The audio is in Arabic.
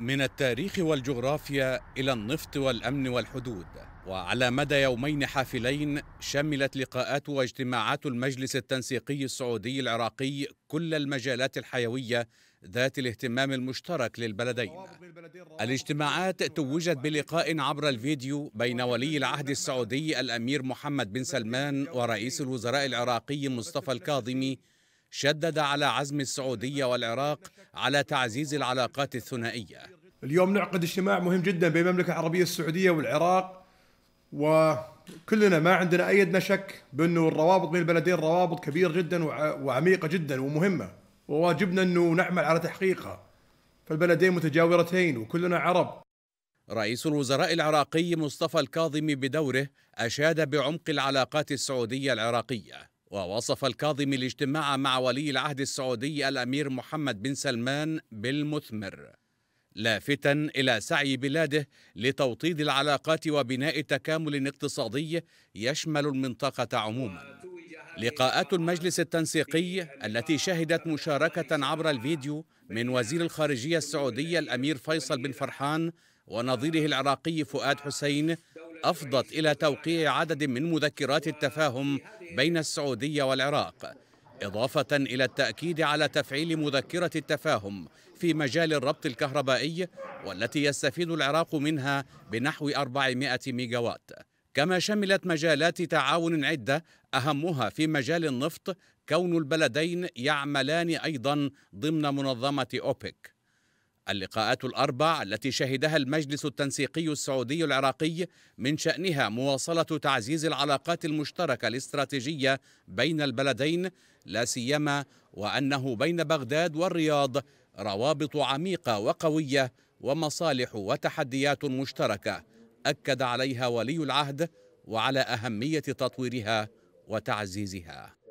من التاريخ والجغرافيا إلى النفط والأمن والحدود وعلى مدى يومين حافلين شملت لقاءات واجتماعات المجلس التنسيقي السعودي العراقي كل المجالات الحيوية ذات الاهتمام المشترك للبلدين الاجتماعات توجت بلقاء عبر الفيديو بين ولي العهد السعودي الأمير محمد بن سلمان ورئيس الوزراء العراقي مصطفى الكاظمي شدد على عزم السعودية والعراق على تعزيز العلاقات الثنائية اليوم نعقد اجتماع مهم جدا بين المملكة العربية السعودية والعراق وكلنا ما عندنا أي أدنى شك بأنه الروابط بين البلدين روابط كبيرة جدا وعميقة جدا ومهمة وواجبنا أنه نعمل على تحقيقها فالبلدين متجاورتين وكلنا عرب رئيس الوزراء العراقي مصطفى الكاظمي بدوره أشاد بعمق العلاقات السعودية العراقية ووصف الكاظم الاجتماع مع ولي العهد السعودي الامير محمد بن سلمان بالمثمر لافتا الى سعي بلاده لتوطيد العلاقات وبناء تكامل اقتصادي يشمل المنطقه عموما لقاءات المجلس التنسيقي التي شهدت مشاركه عبر الفيديو من وزير الخارجيه السعوديه الامير فيصل بن فرحان ونظيره العراقي فؤاد حسين أفضت إلى توقيع عدد من مذكرات التفاهم بين السعودية والعراق إضافة إلى التأكيد على تفعيل مذكرة التفاهم في مجال الربط الكهربائي والتي يستفيد العراق منها بنحو 400 ميجاوات كما شملت مجالات تعاون عدة أهمها في مجال النفط كون البلدين يعملان أيضا ضمن منظمة أوبك اللقاءات الأربع التي شهدها المجلس التنسيقي السعودي العراقي من شأنها مواصلة تعزيز العلاقات المشتركة الاستراتيجية بين البلدين لا سيما وأنه بين بغداد والرياض روابط عميقة وقوية ومصالح وتحديات مشتركة أكد عليها ولي العهد وعلى أهمية تطويرها وتعزيزها